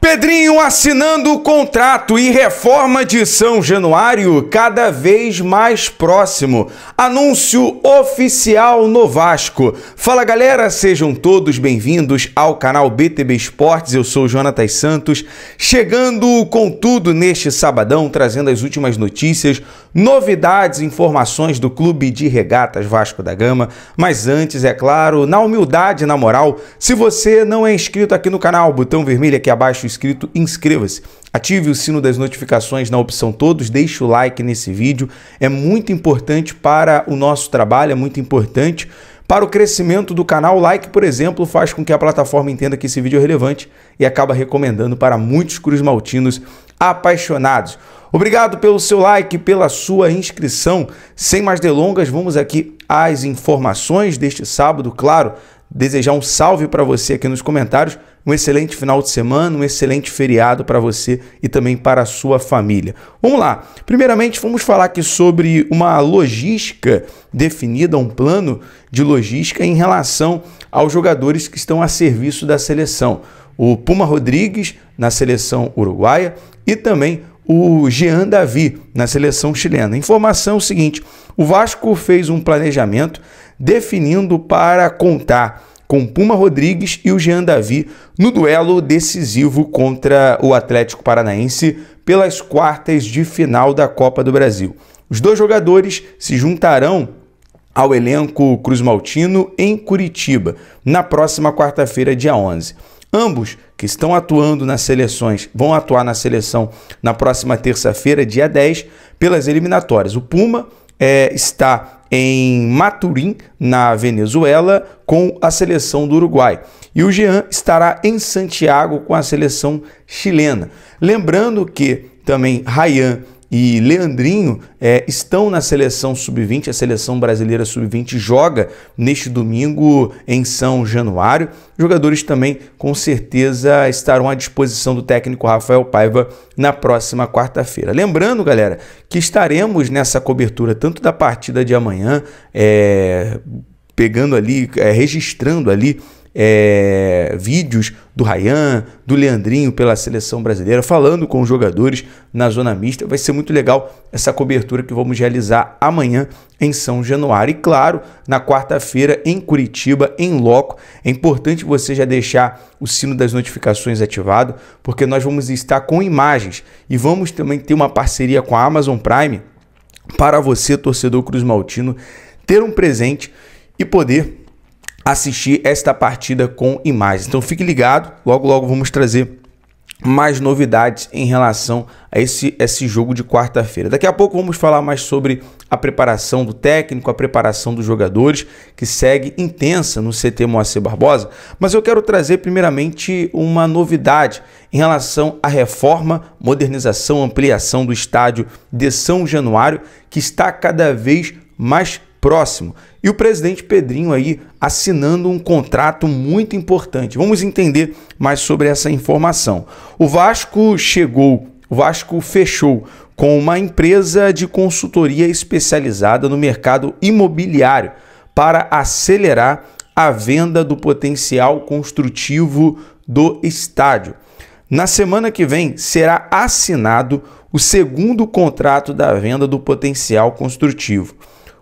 Pedrinho assinando o contrato e reforma de São Januário cada vez mais próximo. Anúncio oficial no Vasco. Fala galera, sejam todos bem-vindos ao canal BTB Esportes. Eu sou Jonatas Santos, chegando com tudo neste sabadão, trazendo as últimas notícias, novidades, informações do Clube de Regatas Vasco da Gama. Mas antes, é claro, na humildade, na moral, se você não é inscrito aqui no canal, botão vermelho aqui abaixo inscrito, inscreva-se. Ative o sino das notificações na opção todos, deixe o like nesse vídeo. É muito importante para o nosso trabalho, é muito importante para o crescimento do canal. O like, por exemplo, faz com que a plataforma entenda que esse vídeo é relevante e acaba recomendando para muitos Cruz Maltinos apaixonados. Obrigado pelo seu like, pela sua inscrição. Sem mais delongas, vamos aqui às informações deste sábado, claro desejar um salve para você aqui nos comentários, um excelente final de semana, um excelente feriado para você e também para a sua família. Vamos lá. Primeiramente, vamos falar aqui sobre uma logística definida, um plano de logística em relação aos jogadores que estão a serviço da seleção. O Puma Rodrigues na seleção uruguaia e também o Jean Davi na seleção chilena. Informação é seguinte: o Vasco fez um planejamento definindo para contar com Puma Rodrigues e o Jean Davi no duelo decisivo contra o Atlético Paranaense pelas quartas de final da Copa do Brasil. Os dois jogadores se juntarão ao elenco Cruz Maltino em Curitiba na próxima quarta-feira, dia 11. Ambos que estão atuando nas seleções vão atuar na seleção na próxima terça-feira, dia 10, pelas eliminatórias. O Puma é, está em Maturim, na Venezuela, com a seleção do Uruguai. E o Jean estará em Santiago com a seleção chilena. Lembrando que também Rayan e Leandrinho é, estão na seleção sub-20, a seleção brasileira sub-20 joga neste domingo em São Januário. Jogadores também com certeza estarão à disposição do técnico Rafael Paiva na próxima quarta-feira. Lembrando, galera, que estaremos nessa cobertura tanto da partida de amanhã, é, pegando ali, é, registrando ali é, vídeos do Rayan, do Leandrinho pela seleção brasileira, falando com os jogadores na zona mista. Vai ser muito legal essa cobertura que vamos realizar amanhã em São Januário. E claro, na quarta-feira em Curitiba, em loco. É importante você já deixar o sino das notificações ativado, porque nós vamos estar com imagens e vamos também ter uma parceria com a Amazon Prime para você, torcedor Cruz Maltino, ter um presente e poder assistir esta partida com imagens. Então fique ligado, logo logo vamos trazer mais novidades em relação a esse, esse jogo de quarta-feira. Daqui a pouco vamos falar mais sobre a preparação do técnico, a preparação dos jogadores, que segue intensa no CT Moacir Barbosa. Mas eu quero trazer primeiramente uma novidade em relação à reforma, modernização, ampliação do estádio de São Januário, que está cada vez mais próximo. E o presidente Pedrinho aí assinando um contrato muito importante. Vamos entender mais sobre essa informação. O Vasco chegou, o Vasco fechou com uma empresa de consultoria especializada no mercado imobiliário para acelerar a venda do potencial construtivo do estádio. Na semana que vem será assinado o segundo contrato da venda do potencial construtivo.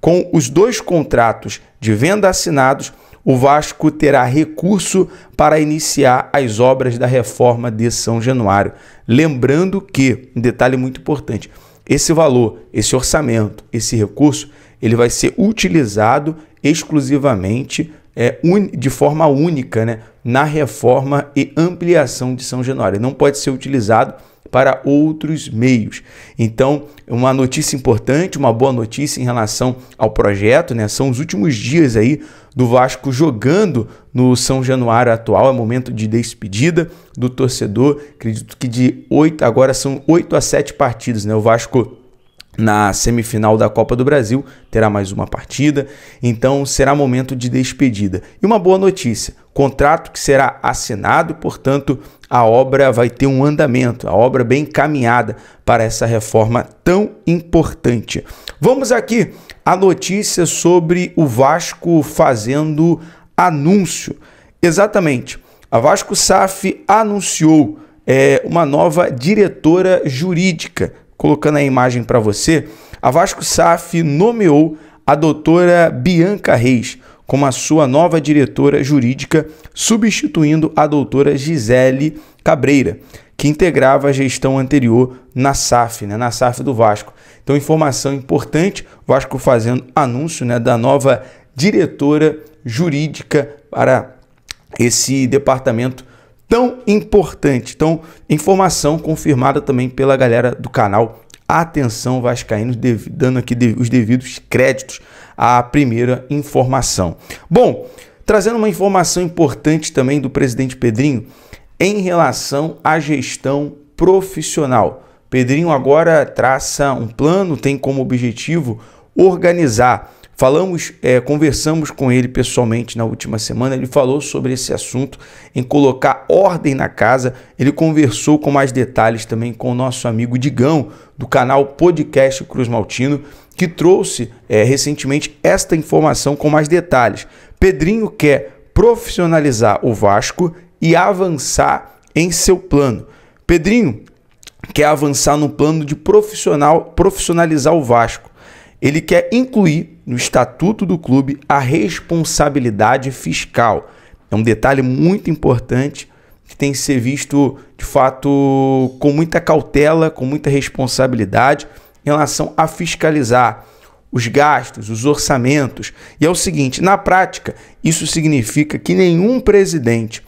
Com os dois contratos de venda assinados, o Vasco terá recurso para iniciar as obras da reforma de São Januário. Lembrando que, um detalhe muito importante, esse valor, esse orçamento, esse recurso, ele vai ser utilizado exclusivamente é, de forma única né, na reforma e ampliação de São Januário. Ele não pode ser utilizado para outros meios. Então, uma notícia importante, uma boa notícia em relação ao projeto, né? São os últimos dias aí do Vasco jogando no São Januário atual, é momento de despedida do torcedor. Acredito que de 8 agora são 8 a 7 partidas, né? O Vasco na semifinal da Copa do Brasil, terá mais uma partida, então será momento de despedida. E uma boa notícia: contrato que será assinado, portanto, a obra vai ter um andamento, a obra bem encaminhada para essa reforma tão importante. Vamos aqui a notícia sobre o Vasco fazendo anúncio. Exatamente, a Vasco SAF anunciou é, uma nova diretora jurídica. Colocando a imagem para você, a Vasco SAF nomeou a doutora Bianca Reis como a sua nova diretora jurídica, substituindo a doutora Gisele Cabreira, que integrava a gestão anterior na SAF, né, na SAF do Vasco. Então, informação importante: Vasco fazendo anúncio né, da nova diretora jurídica para esse departamento tão importante. Então, informação confirmada também pela galera do canal Atenção Vascaínos, dando aqui os devidos créditos à primeira informação. Bom, trazendo uma informação importante também do presidente Pedrinho em relação à gestão profissional. Pedrinho agora traça um plano, tem como objetivo organizar Falamos, é, conversamos com ele pessoalmente na última semana. Ele falou sobre esse assunto em colocar ordem na casa. Ele conversou com mais detalhes também com o nosso amigo Digão do canal Podcast Cruz Maltino, que trouxe é, recentemente esta informação com mais detalhes. Pedrinho quer profissionalizar o Vasco e avançar em seu plano. Pedrinho quer avançar no plano de profissional, profissionalizar o Vasco. Ele quer incluir no estatuto do clube a responsabilidade fiscal. É um detalhe muito importante que tem que ser visto de fato com muita cautela, com muita responsabilidade em relação a fiscalizar os gastos, os orçamentos. E é o seguinte: na prática, isso significa que nenhum presidente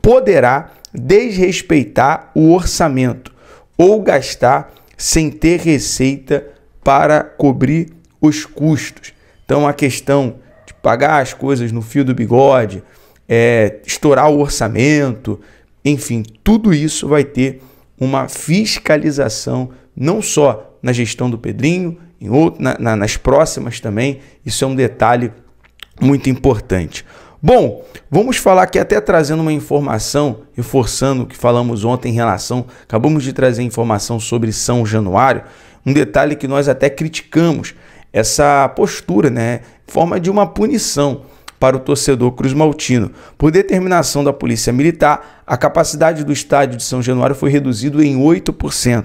poderá desrespeitar o orçamento ou gastar sem ter receita para cobrir os custos. Então a questão de pagar as coisas no fio do bigode, é, estourar o orçamento, enfim, tudo isso vai ter uma fiscalização não só na gestão do Pedrinho, em outro, na, na, nas próximas também. Isso é um detalhe muito importante. Bom, vamos falar aqui até trazendo uma informação, reforçando o que falamos ontem em relação, acabamos de trazer informação sobre São Januário, um detalhe que nós até criticamos essa postura, né? Forma de uma punição para o torcedor cruz-maltino. Por determinação da Polícia Militar, a capacidade do estádio de São Januário foi reduzida em 8%.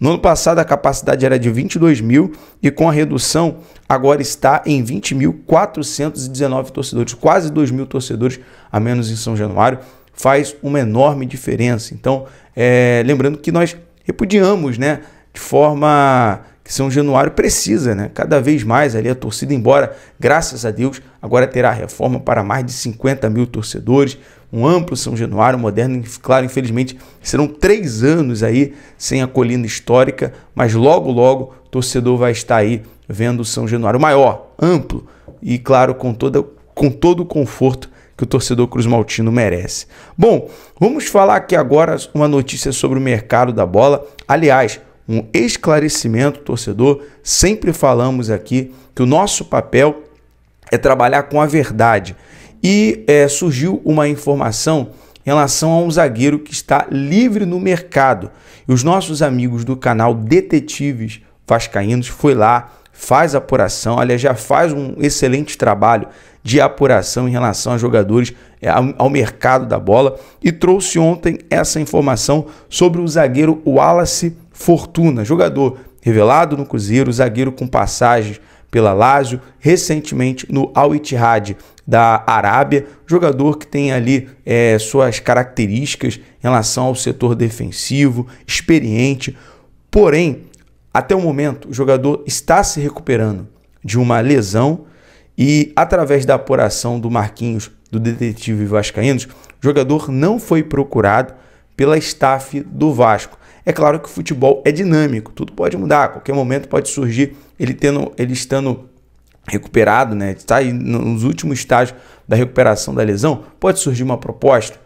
No ano passado, a capacidade era de 22 mil e com a redução, agora está em 20.419 torcedores, quase 2 mil torcedores a menos em São Januário. Faz uma enorme diferença. Então, é, lembrando que nós repudiamos, né, de forma que São Januário precisa, né? Cada vez mais ali a torcida, embora, graças a Deus, agora terá reforma para mais de 50 mil torcedores, um amplo São Januário moderno. Claro, infelizmente, serão três anos aí sem a colina histórica, mas logo, logo, o torcedor vai estar aí vendo o São Januário maior, amplo e, claro, com, toda, com todo o conforto que o torcedor Cruz Maltino merece. Bom, vamos falar aqui agora uma notícia sobre o mercado da bola. Aliás, um esclarecimento, torcedor. Sempre falamos aqui que o nosso papel é trabalhar com a verdade. E é, surgiu uma informação em relação a um zagueiro que está livre no mercado. E os nossos amigos do canal Detetives Vascaínos foi lá, faz apuração, aliás, já faz um excelente trabalho de apuração em relação a jogadores é, ao mercado da bola e trouxe ontem essa informação sobre o zagueiro Wallace Fortuna, jogador revelado no Cruzeiro, zagueiro com passagens pela Lazio, recentemente no Al Ittihad da Arábia, jogador que tem ali é, suas características em relação ao setor defensivo, experiente, porém até o momento o jogador está se recuperando de uma lesão e através da apuração do Marquinhos, do detetive Vascaínos, o jogador não foi procurado pela staff do Vasco. É claro que o futebol é dinâmico, tudo pode mudar, a qualquer momento pode surgir ele, tendo, ele estando recuperado, né? Está aí nos últimos estágios da recuperação da lesão, pode surgir uma proposta.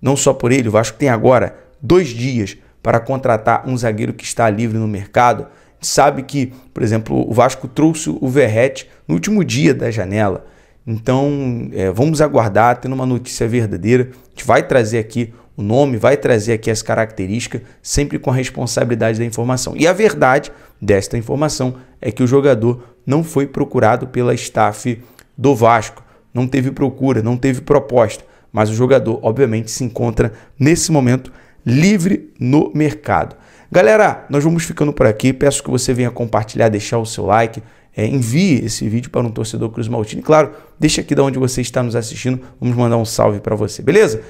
Não só por ele, o Vasco tem agora dois dias para contratar um zagueiro que está livre no mercado. Sabe que, por exemplo, o Vasco trouxe o Verrete no último dia da janela. Então, é, vamos aguardar, tendo uma notícia verdadeira. A gente vai trazer aqui o nome vai trazer aqui as características, sempre com a responsabilidade da informação. E a verdade desta informação é que o jogador não foi procurado pela staff do Vasco. Não teve procura, não teve proposta. Mas o jogador, obviamente, se encontra nesse momento livre no mercado. Galera, nós vamos ficando por aqui. Peço que você venha compartilhar, deixar o seu like. É, envie esse vídeo para um torcedor Cruz Maltini. claro, deixa aqui de onde você está nos assistindo. Vamos mandar um salve para você, beleza?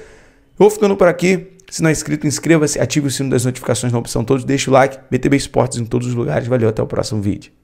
Vou ficando por aqui. Se não é inscrito, inscreva-se, ative o sino das notificações na opção todos, deixe o like, BTB Esportes em todos os lugares. Valeu, até o próximo vídeo.